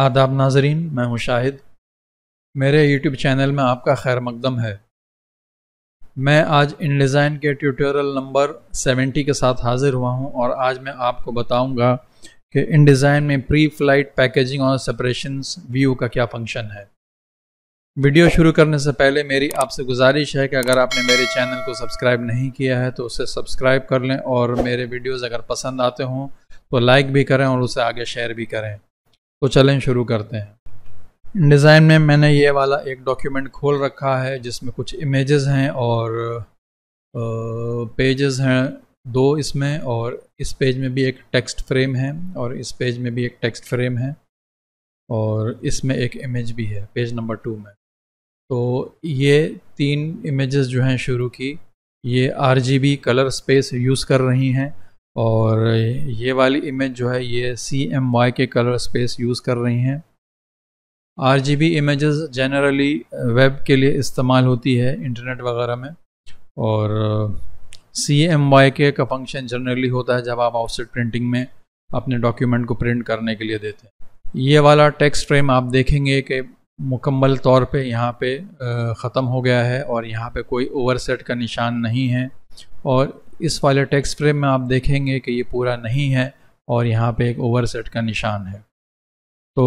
आदाब नाजरीन मैं हूं शाहिद मेरे यूट्यूब चैनल में आपका खैर मकदम है मैं आज इन डिज़ाइन के ट्यूटोरियल नंबर 70 के साथ हाज़िर हुआ हूं और आज मैं आपको बताऊंगा कि इन डिज़ाइन में प्री फ्लाइट पैकेजिंग और सेपरेशन व्यू का क्या फंक्शन है वीडियो शुरू करने से पहले मेरी आपसे गुजारिश है कि अगर आपने मेरे चैनल को सब्सक्राइब नहीं किया है तो उसे सब्सक्राइब कर लें और मेरे वीडियोज़ अगर पसंद आते हों तो लाइक भी करें और उसे आगे शेयर भी करें तो चलें शुरू करते हैं डिज़ाइन में मैंने ये वाला एक डॉक्यूमेंट खोल रखा है जिसमें कुछ इमेजेस हैं और पेजेस हैं दो इसमें और इस पेज में भी एक टेक्स्ट फ्रेम है और इस पेज में भी एक टेक्स्ट फ्रेम है और इसमें एक इमेज भी है पेज नंबर टू में तो ये तीन इमेजेस जो हैं शुरू की ये आर कलर स्पेस यूज़ कर रही हैं और ये वाली इमेज जो है ये C M Y K colour space use कर रही हैं R G B images generally web के लिए इस्तेमाल होती है इंटरनेट वगैरह में और सी एम वाई के का फंक्शन जनरली होता है जब आप आउटसेट प्रिंटिंग में अपने डॉक्यूमेंट को प्रिंट करने के लिए देते हैं ये वाला टेक्स्ट फ्रेम आप देखेंगे कि मुकम्मल तौर पे यहाँ पे uh, ख़त्म हो गया है और यहाँ पे कोई ओवरसेट का निशान नहीं है और इस वाले टेक्स्ट फ्रेम में आप देखेंगे कि ये पूरा नहीं है और यहाँ पे एक ओवरसेट का निशान है तो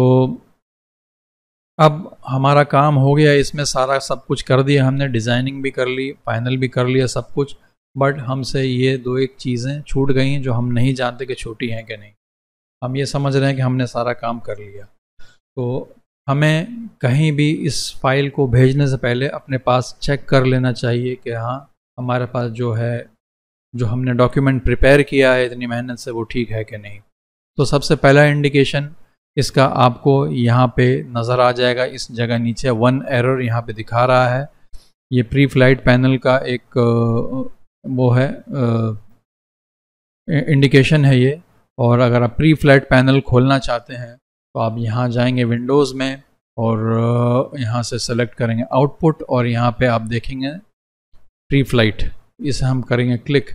अब हमारा काम हो गया इसमें सारा सब कुछ कर दिया हमने डिज़ाइनिंग भी कर ली फाइनल भी कर लिया सब कुछ बट हमसे ये दो एक चीज़ें छूट गई हैं जो हम नहीं जानते कि छूटी हैं कि नहीं हम ये समझ रहे हैं कि हमने सारा काम कर लिया तो हमें कहीं भी इस फाइल को भेजने से पहले अपने पास चेक कर लेना चाहिए कि हाँ हमारे पास जो है जो हमने डॉक्यूमेंट प्रिपेयर किया है इतनी मेहनत से वो ठीक है कि नहीं तो सबसे पहला इंडिकेशन इसका आपको यहाँ पे नज़र आ जाएगा इस जगह नीचे वन एरर यहाँ पे दिखा रहा है ये प्री फ्लाइट पैनल का एक वो है इंडिकेशन है ये और अगर आप प्री फ्लाइट पैनल खोलना चाहते हैं तो आप यहाँ जाएंगे विंडोज़ में और यहाँ से सेलेक्ट करेंगे आउटपुट और यहाँ पे आप देखेंगे प्री फ्लाइट इसे हम करेंगे क्लिक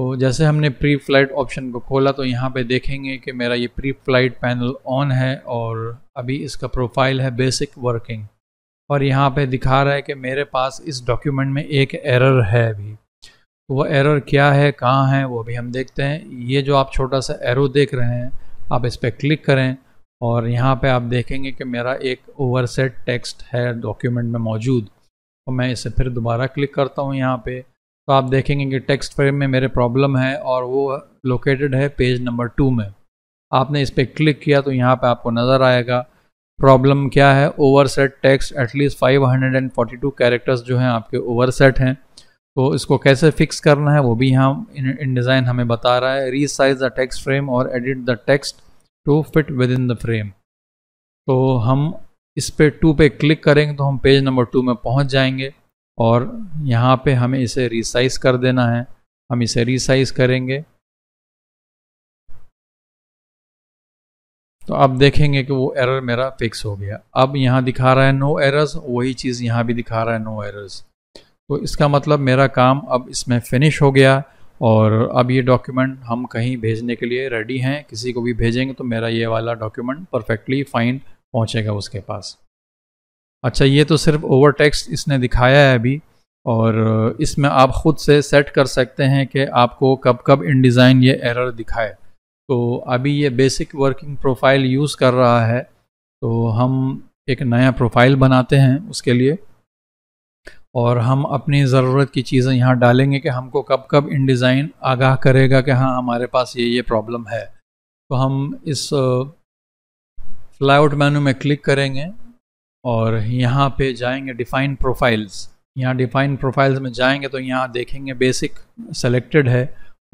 तो जैसे हमने प्री फ्लाइट ऑप्शन को खोला तो यहाँ पे देखेंगे कि मेरा ये प्री फ्लाइट पैनल ऑन है और अभी इसका प्रोफाइल है बेसिक वर्किंग और यहाँ पे दिखा रहा है कि मेरे पास इस डॉक्यूमेंट में एक एरर है अभी तो वह एरर क्या है कहाँ है वो अभी हम देखते हैं ये जो आप छोटा सा एरो देख रहे हैं आप इस पर क्लिक करें और यहाँ पर आप देखेंगे कि मेरा एक सेट टेक्स्ट है डॉक्यूमेंट में मौजूद तो मैं इसे फिर दोबारा क्लिक करता हूँ यहाँ पर तो आप देखेंगे कि टेक्स्ट फ्रेम में मेरे प्रॉब्लम है और वो लोकेटेड है पेज नंबर टू में आपने इस पर क्लिक किया तो यहाँ पे आपको नज़र आएगा प्रॉब्लम क्या है overset text at least 542 characters जो हैं आपके ओवर सेट हैं तो इसको कैसे फिक्स करना है वो भी यहाँ इन डिज़ाइन हमें बता रहा है रीसाइज द टेक्स्ट फ्रेम और edit the text to fit within the frame तो हम इस पे टू पे क्लिक करेंगे तो हम पेज नंबर टू में पहुँच जाएंगे और यहाँ पे हमें इसे रिसाइज कर देना है हम इसे रिसाइज करेंगे तो आप देखेंगे कि वो एरर मेरा फिक्स हो गया अब यहाँ दिखा रहा है नो एरर्स वही चीज़ यहाँ भी दिखा रहा है नो एरर्स तो इसका मतलब मेरा काम अब इसमें फिनिश हो गया और अब ये डॉक्यूमेंट हम कहीं भेजने के लिए रेडी हैं किसी को भी भेजेंगे तो मेरा ये वाला डॉक्यूमेंट परफेक्टली फ़ाइन पहुँचेगा उसके पास अच्छा ये तो सिर्फ ओवर टेक्स्ट इसने दिखाया है अभी और इसमें आप ख़ुद से सेट कर सकते हैं कि आपको कब कब इन डिज़ाइन ये एरर दिखाए तो अभी ये बेसिक वर्किंग प्रोफाइल यूज़ कर रहा है तो हम एक नया प्रोफाइल बनाते हैं उसके लिए और हम अपनी ज़रूरत की चीज़ें यहाँ डालेंगे कि हमको कब कब इन डिज़ाइन आगाह करेगा कि हाँ हमारे पास ये ये प्रॉब्लम है तो हम इस फ्लाईआउट मेनू में क्लिक करेंगे और यहाँ पे जाएंगे डिफाइन प्रोफाइल्स यहाँ डिफाइन प्रोफाइल्स में जाएंगे तो यहाँ देखेंगे बेसिक सेलेक्टेड है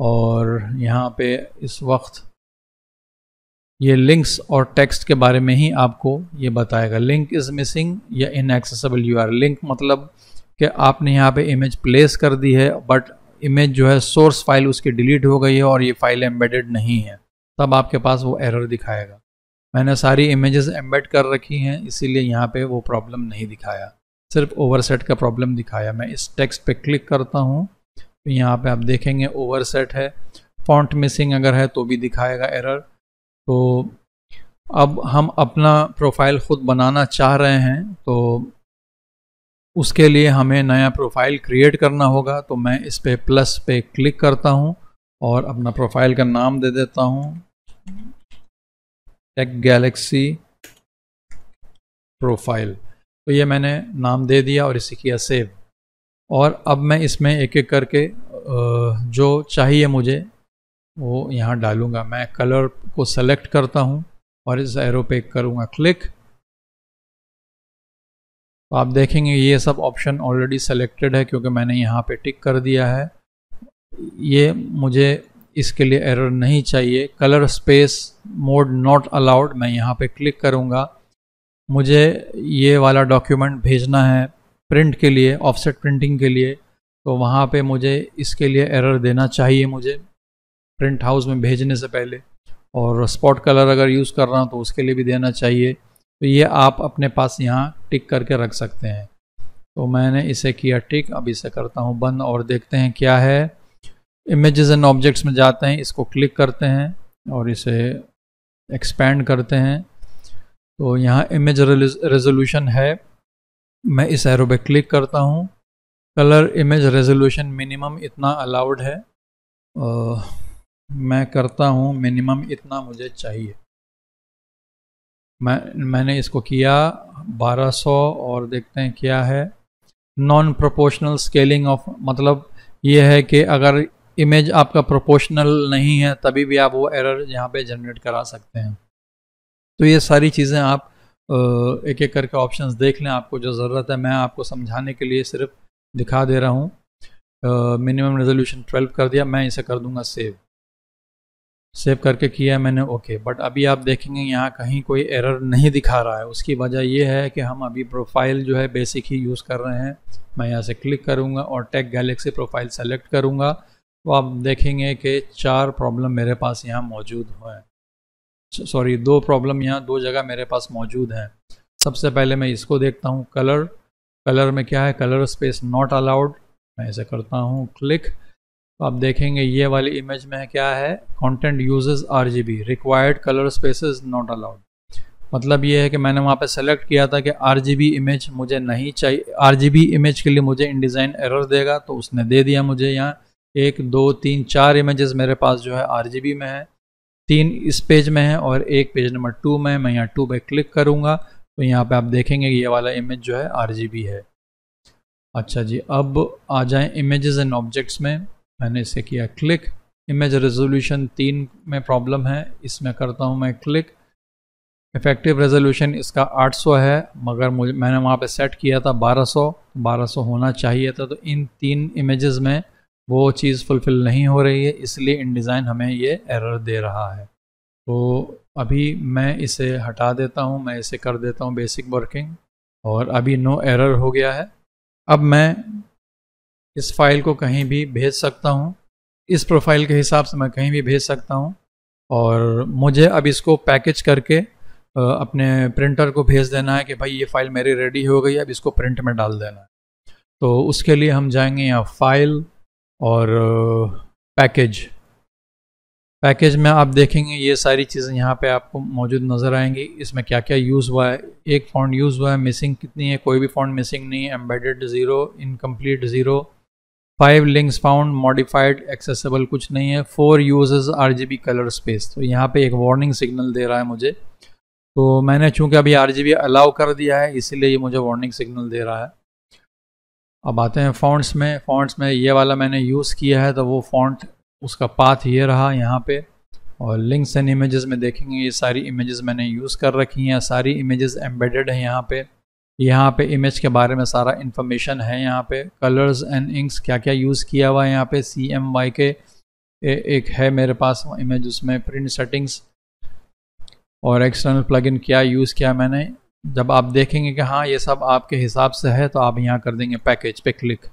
और यहाँ पे इस वक्त ये लिंक्स और टेक्स्ट के बारे में ही आपको ये बताएगा लिंक इज़ मिसिंग या इनएक्सेसिबल यू आर लिंक मतलब कि आपने यहाँ पे इमेज प्लेस कर दी है बट इमेज जो है सोर्स फाइल उसकी डिलीट हो गई है और ये फाइल एम्बेडेड नहीं है तब आपके पास वो एरर दिखाएगा मैंने सारी इमेजेस एम्बेड कर रखी हैं इसीलिए यहाँ पे वो प्रॉब्लम नहीं दिखाया सिर्फ ओवरसेट का प्रॉब्लम दिखाया मैं इस टेक्स्ट पे क्लिक करता हूँ तो यहाँ पे आप देखेंगे ओवरसेट है फॉन्ट मिसिंग अगर है तो भी दिखाएगा एरर तो अब हम अपना प्रोफाइल ख़ुद बनाना चाह रहे हैं तो उसके लिए हमें नया प्रोफाइल क्रिएट करना होगा तो मैं इस पर प्लस पे क्लिक करता हूँ और अपना प्रोफाइल का नाम दे देता हूँ टेक गैलेक्सी प्रोफाइल तो ये मैंने नाम दे दिया और इसे किया सेव और अब मैं इसमें एक एक करके जो चाहिए मुझे वो यहाँ डालूँगा मैं कलर को सेलेक्ट करता हूँ और इस एरो पे करूँगा क्लिक तो आप देखेंगे ये सब ऑप्शन ऑलरेडी सेलेक्टेड है क्योंकि मैंने यहाँ पे टिक कर दिया है ये मुझे इसके लिए एरर नहीं चाहिए colour space mode not allowed मैं यहाँ पे क्लिक करूँगा मुझे ये वाला डॉक्यूमेंट भेजना है प्रिंट के लिए ऑफसेट प्रिंटिंग के लिए तो वहाँ पे मुझे इसके लिए एरर देना चाहिए मुझे प्रिंट हाउस में भेजने से पहले और स्पॉट कलर अगर यूज़ कर रहा हूँ तो उसके लिए भी देना चाहिए तो ये आप अपने पास यहाँ टिक करके रख सकते हैं तो मैंने इसे किया टिक अब इसे करता हूँ बंद और देखते हैं क्या है इमेजेस एंड ऑब्जेक्ट्स में जाते हैं इसको क्लिक करते हैं और इसे एक्सपेंड करते हैं तो यहाँ इमेज रेजोल्यूशन है मैं इस एरो पे क्लिक करता हूँ कलर इमेज रेजोल्यूशन मिनिमम इतना अलाउड है आ, मैं करता हूँ मिनिमम इतना मुझे चाहिए मैं मैंने इसको किया 1200 और देखते हैं क्या है नॉन प्रोपोर्शनल स्केलिंग ऑफ मतलब ये है कि अगर इमेज आपका प्रोपोर्शनल नहीं है तभी भी आप वो एरर यहाँ पे जनरेट करा सकते हैं तो ये सारी चीज़ें आप एक एक करके ऑप्शंस देख लें आपको जो ज़रूरत है मैं आपको समझाने के लिए सिर्फ दिखा दे रहा हूँ मिनिमम रेजोल्यूशन ट्वेल्व कर दिया मैं इसे कर दूँगा सेव सेव करके किया मैंने ओके बट अभी आप देखेंगे यहाँ कहीं कोई एरर नहीं दिखा रहा है उसकी वजह यह है कि हम अभी प्रोफाइल जो है बेसिक ही यूज़ कर रहे हैं मैं यहाँ से क्लिक करूँगा और टेक गैलेक्सी प्रोफाइल सेलेक्ट करूँगा तो आप देखेंगे कि चार प्रॉब्लम मेरे पास यहाँ मौजूद हैं सॉरी दो प्रॉब्लम यहाँ दो जगह मेरे पास मौजूद हैं सबसे पहले मैं इसको देखता हूँ कलर कलर में क्या है कलर स्पेस नॉट अलाउड मैं इसे करता हूँ क्लिक तो आप देखेंगे ये वाली इमेज में क्या है content uses RGB required colour spaces not allowed मतलब ये है कि मैंने वहाँ पे सेलेक्ट किया था कि आरजीबी इमेज मुझे नहीं चाहिए आरजीबी इमेज के लिए मुझे इन डिज़ाइन एरर देगा तो उसने दे दिया मुझे यहाँ एक दो तीन चार इमेजेस मेरे पास जो है आर में है तीन इस पेज में है और एक पेज नंबर टू में मैं यहाँ टू पे क्लिक करूँगा तो यहाँ पे आप देखेंगे ये वाला इमेज जो है आर है अच्छा जी अब आ जाए इमेजेस एंड ऑब्जेक्ट्स में मैंने इसे किया क्लिक इमेज रेजोल्यूशन तीन में प्रॉब्लम है इसमें करता हूँ मैं क्लिक इफेक्टिव रेजोल्यूशन इसका 800 है मगर मुझे मैंने वहाँ पे सेट किया था 1200 1200 होना चाहिए था तो इन तीन इमेजेस में वो चीज़ फुलफ़िल नहीं हो रही है इसलिए इन डिज़ाइन हमें ये एरर दे रहा है तो अभी मैं इसे हटा देता हूँ मैं इसे कर देता हूँ बेसिक वर्किंग और अभी नो एरर हो गया है अब मैं इस फाइल को कहीं भी भेज सकता हूँ इस प्रोफाइल के हिसाब से मैं कहीं भी भेज सकता हूँ और मुझे अब इसको पैकेज करके अपने प्रिंटर को भेज देना है कि भाई ये फ़ाइल मेरी रेडी हो गई अब इसको प्रिंट में डाल देना है तो उसके लिए हम जाएंगे यहाँ फाइल और पैकेज पैकेज में आप देखेंगे ये सारी चीज़ें यहाँ पे आपको मौजूद नज़र आएंगी इसमें क्या क्या यूज़ हुआ है एक फ़ॉन्ट यूज़ हुआ है मिसिंग कितनी है कोई भी फ़ॉन्ट मिसिंग नहीं है embedded zero incomplete zero five links found modified accessible कुछ नहीं है four uses B colour space तो यहाँ पे एक वार्निंग सिग्नल दे रहा है मुझे तो मैंने चूंकि अभी बी अलाउ कर दिया है इसीलिए ये मुझे वार्निंग सिग्नल दे रहा है अब आते हैं फॉन्ट्स में फॉन्ट्स में ये वाला मैंने यूज़ किया है तो वो फॉन्ट उसका पाथ ये रहा यहाँ पे और लिंक्स एंड इमेजेस में देखेंगे ये सारी इमेजेस मैंने यूज़ कर रखी हैं सारी इमेजेस एम्बेडेड हैं यहाँ पे यहाँ पे इमेज के बारे में सारा इन्फॉर्मेशन है यहाँ पे कलर्स एंड इंक्स क्या क्या यूज़ किया हुआ है यहाँ पे सी एम वाई के ए, एक है मेरे पास इमेज उसमें प्रिंट सेटिंग्स और एक्सटर्नल प्लगइन क्या यूज़ किया मैंने जब आप देखेंगे कि हाँ ये सब आपके हिसाब से है तो आप यहाँ कर देंगे पैकेज पे क्लिक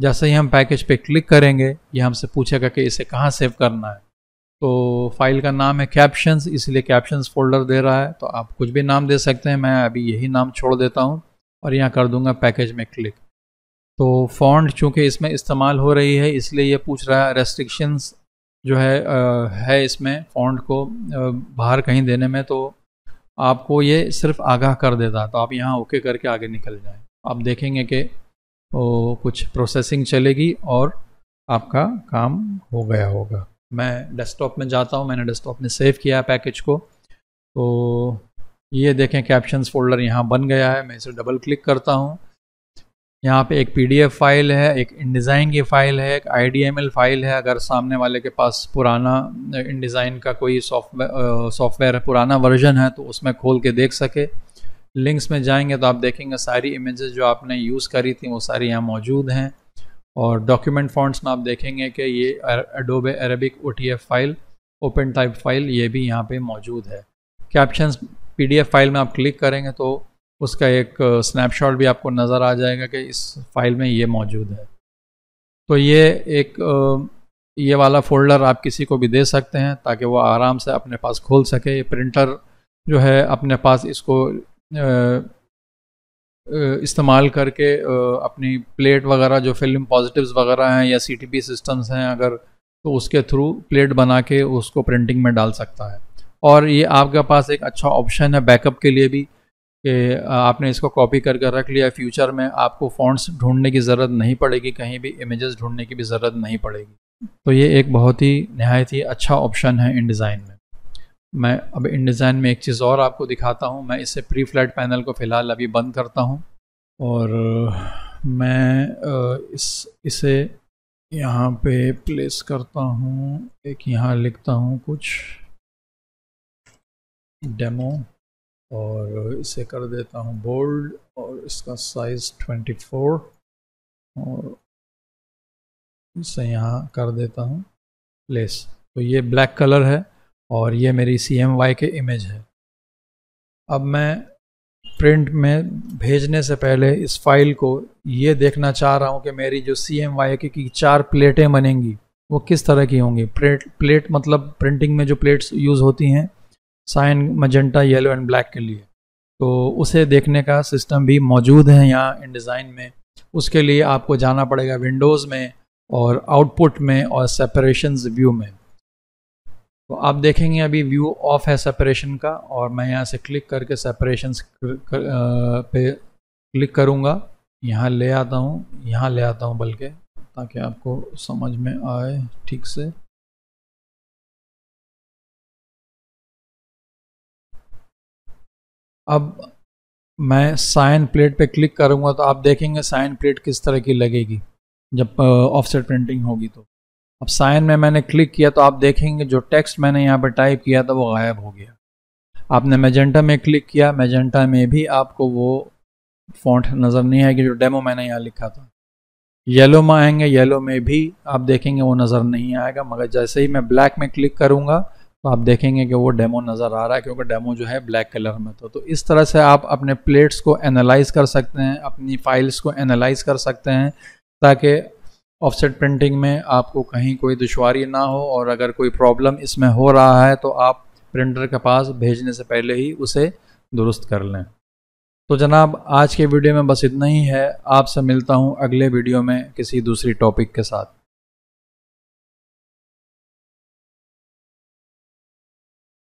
जैसे ही हम पैकेज पे क्लिक करेंगे ये हमसे पूछेगा कि इसे कहाँ सेव करना है तो फाइल का नाम है कैप्शंस इसलिए कैप्शंस फोल्डर दे रहा है तो आप कुछ भी नाम दे सकते हैं मैं अभी यही नाम छोड़ देता हूँ और यहाँ कर दूँगा पैकेज में क्लिक तो फॉन्ट चूँकि इसमें इस्तेमाल हो रही है इसलिए ये पूछ रहा है रेस्ट्रिक्शंस जो है आ, है इसमें फॉन्ट को बाहर कहीं देने में तो आपको ये सिर्फ आगाह कर देता तो आप यहाँ ओके करके आगे निकल जाए आप देखेंगे कि वो कुछ प्रोसेसिंग चलेगी और आपका काम हो गया होगा मैं डेस्कटॉप में जाता हूँ मैंने डेस्कटॉप में सेव किया है पैकेज को तो ये देखें कैप्शंस फोल्डर यहाँ बन गया है मैं इसे डबल क्लिक करता हूँ यहाँ पे एक पीडीएफ फाइल है एक इनडिज़ाइन की फ़ाइल है एक आईडीएमएल फाइल है अगर सामने वाले के पास पुराना इनडिज़ाइन का कोई सॉफ्टवेयर सॉफ्टवेयर पुराना वर्जन है तो उसमें खोल के देख सके लिंक्स में जाएंगे तो आप देखेंगे सारी इमेजेस जो आपने यूज़ करी थी वो सारी यहाँ मौजूद हैं और डॉक्यूमेंट फॉन्ट्स में आप देखेंगे कि ये Adobe Arabic O file OpenType file ये भी यहाँ पर मौजूद है कैप्शंस पी फाइल में आप क्लिक करेंगे तो उसका एक स्नैपशॉट भी आपको नज़र आ जाएगा कि इस फाइल में ये मौजूद है तो ये एक ये वाला फोल्डर आप किसी को भी दे सकते हैं ताकि वो आराम से अपने पास खोल सके ये प्रिंटर जो है अपने पास इसको इस्तेमाल करके अपनी प्लेट वगैरह जो फिल्म पॉजिटिव्स वगैरह हैं या सी सिस्टम्स हैं अगर तो उसके थ्रू प्लेट बना के उसको प्रिंटिंग में डाल सकता है और ये आपके पास एक अच्छा ऑप्शन है बैकअप के लिए भी कि आपने इसको कॉपी कर कर रख लिया फ्यूचर में आपको फॉन्ट्स ढूंढने की ज़रूरत नहीं पड़ेगी कहीं भी इमेजेस ढूंढने की भी ज़रूरत नहीं पड़ेगी तो ये एक बहुत ही नहायत ही अच्छा ऑप्शन है इन डिज़ाइन में मैं अब इन डिज़ाइन में एक चीज़ और आपको दिखाता हूँ मैं इसे प्री फ्लैट पैनल को फ़िलहाल अभी बंद करता हूँ और मैं इस इसे यहाँ पे प्लेस करता हूँ एक यहाँ लिखता हूँ कुछ डेमो और इसे कर देता हूँ बोल्ड और इसका साइज़ 24 और इसे यहाँ कर देता हूँ प्लेस तो ये ब्लैक कलर है और ये मेरी C M Y K image है अब मैं प्रिंट में भेजने से पहले इस फाइल को ये देखना चाह रहा हूँ कि मेरी जो सी एम वाई की चार प्लेटें बनेंगी वो किस तरह की होंगी प्लेट प्लेट मतलब प्रिंटिंग में जो प्लेट्स यूज़ होती हैं cyan magenta yellow and black के लिए तो उसे देखने का सिस्टम भी मौजूद है यहाँ इन डिज़ाइन में उसके लिए आपको जाना पड़ेगा विंडोज़ में और आउटपुट में और सेपरेशन व्यू में तो आप देखेंगे अभी व्यू ऑफ है सेपरेशन का और मैं यहाँ से क्लिक करके सेपरेशन पे क्लिक करूँगा यहाँ ले आता हूँ यहाँ ले आता हूँ बल्कि ताकि आपको समझ में आए ठीक से अब मैं साइन प्लेट पे क्लिक करूँगा तो आप देखेंगे साइन प्लेट किस तरह की लगेगी जब ऑफसेट प्रिंटिंग होगी तो अब साइन में मैंने क्लिक किया तो आप देखेंगे जो टेक्स्ट मैंने यहाँ पर टाइप किया था वो गायब हो गया आपने मेजेंटा में क्लिक किया मेजेंटा में भी आपको वो फॉन्ट नज़र नहीं आएगी जो डेमो मैंने यहाँ लिखा था येलो में आएंगे येलो में भी आप देखेंगे वो नज़र नहीं आएगा मगर जैसे ही मैं ब्लैक में क्लिक करूँगा तो आप देखेंगे कि वो डेमो नज़र आ रहा है क्योंकि डेमो जो है ब्लैक कलर में तो तो इस तरह से आप अपने प्लेट्स को एनालाइज कर सकते हैं अपनी फाइल्स को एनालाइज कर सकते हैं ताकि ऑफसेट प्रिंटिंग में आपको कहीं कोई दुशारी ना हो और अगर कोई प्रॉब्लम इसमें हो रहा है तो आप प्रिंटर के पास भेजने से पहले ही उसे दुरुस्त कर लें तो जनाब आज के वीडियो में बस इतना ही है आपसे मिलता हूँ अगले वीडियो में किसी दूसरी टॉपिक के साथ